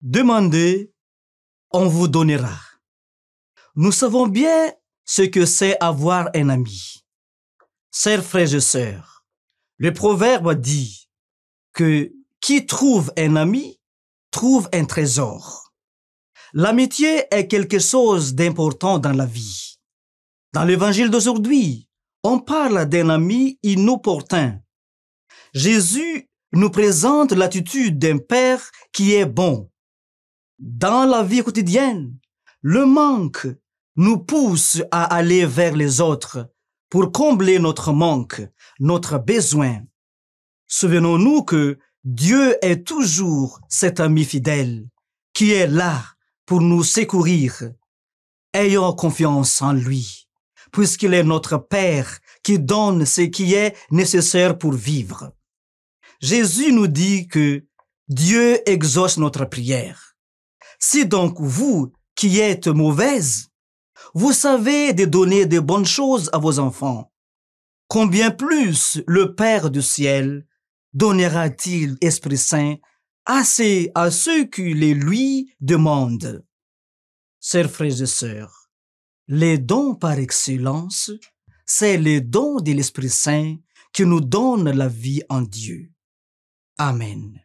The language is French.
Demandez, on vous donnera. Nous savons bien ce que c'est avoir un ami. Sœurs, frères et sœurs, le proverbe dit que qui trouve un ami trouve un trésor. L'amitié est quelque chose d'important dans la vie. Dans l'évangile d'aujourd'hui, on parle d'un ami inopportun. Jésus nous présente l'attitude d'un père qui est bon, dans la vie quotidienne, le manque nous pousse à aller vers les autres pour combler notre manque, notre besoin. Souvenons-nous que Dieu est toujours cet ami fidèle qui est là pour nous secourir. Ayons confiance en lui, puisqu'il est notre Père qui donne ce qui est nécessaire pour vivre. Jésus nous dit que Dieu exauce notre prière. Si donc vous, qui êtes mauvaise, vous savez de donner de bonnes choses à vos enfants, combien plus le Père du ciel donnera-t-il Esprit Saint assez à ceux qui les lui demandent? Sœurs, frères et sœurs, les dons par excellence, c'est les dons de l'Esprit Saint qui nous donne la vie en Dieu. Amen.